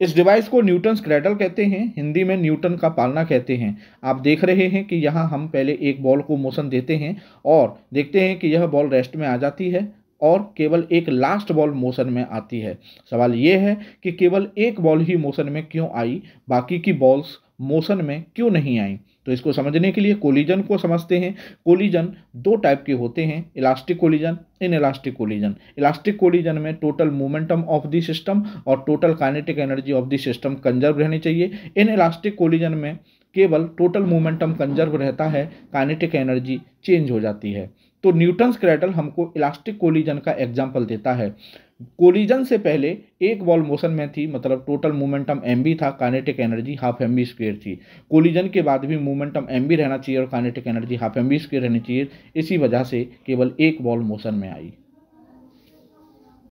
इस डिवाइस को Newton cradle कहते हैं हिंदी में न्यूटन का पालना कहते हैं आप देख रहे हैं कि यहाँ हम पहले एक बॉल को मोशन देते हैं और देखते हैं कि यह बॉल रेस्ट में आ जाती है और केवल एक लास्ट बॉल मोशन में आती है सवाल ये है कि केवल एक बॉल ही मोशन में क्यों आई बाकी की बॉल्स मोशन में क्यों नहीं आई तो इसको समझने के लिए कोलिजन को समझते हैं कोलिजन दो टाइप के होते हैं elastic collision inelastic collision elastic collision में total momentum of the system और total kinetic energy of the system conserve रहनी चाहिए इन इलास्टिक कोलिजन में केवल टोटल मोमेंटम कंजर्व रहता है काइनेटिक एनर्जी चेंज हो जाती है तो न्यूटन्स क्रैडल हमको इलास्टिक कोलिजन का एग्जाम्पल देता है कोलिजन से पहले एक बॉल मोशन में थी मतलब टोटल मोमेंटम एम था kinetic energy half M V square थी कोलिजन के बाद भी मोमेंटम एम रहना चाहिए और kinetic energy half M V square रहनी चाहिए इसी वजह से केवल एक बॉल मोशन में आई